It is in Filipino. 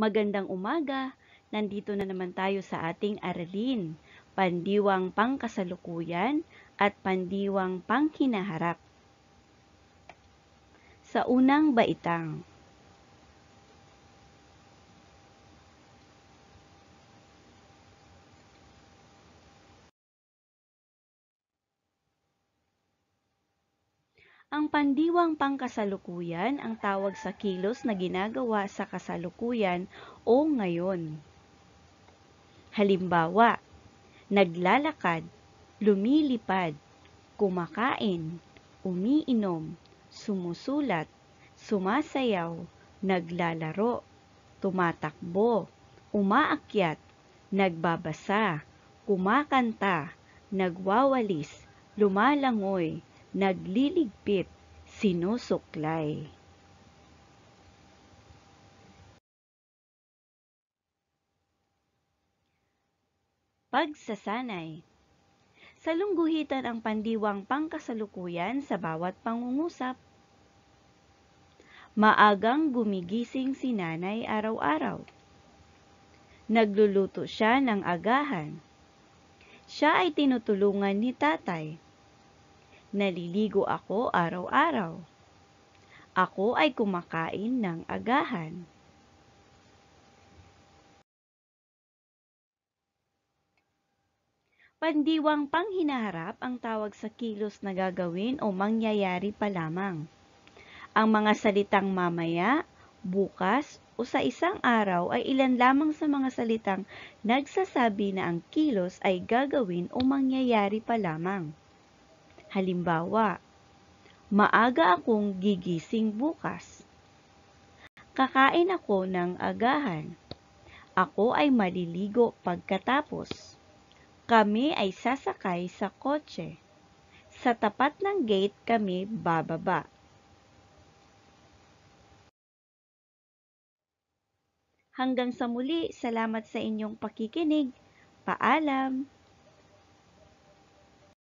Magandang umaga! Nandito na naman tayo sa ating aralin, pandiwang pangkasalukuyan at pandiwang pangkinaharap. Sa unang baitang, Ang pandiwang pangkasalukuyan ang tawag sa kilos na ginagawa sa kasalukuyan o ngayon. Halimbawa, naglalakad, lumilipad, kumakain, umiinom, sumusulat, sumasayaw, naglalaro, tumatakbo, umaakyat, nagbabasa, kumakanta, nagwawalis, lumalangoy, nagliligpit, sinusuklay. Pagsasanay Salungguhitan ang pandiwang pangkasalukuyan sa bawat pangungusap. Maagang gumigising si nanay araw-araw. Nagluluto siya ng agahan. Siya ay tinutulungan ni tatay Naliligo ako araw-araw. Ako ay kumakain ng agahan. Pandiwang panghinaharap ang tawag sa kilos na gagawin o mangyayari pa lamang. Ang mga salitang mamaya, bukas o sa isang araw ay ilan lamang sa mga salitang nagsasabi na ang kilos ay gagawin o mangyayari pa lamang. Halimbawa, maaga akong gigising bukas. Kakain ako ng agahan. Ako ay maliligo pagkatapos. Kami ay sasakay sa kotse. Sa tapat ng gate kami bababa. Hanggang sa muli, salamat sa inyong pakikinig. Paalam!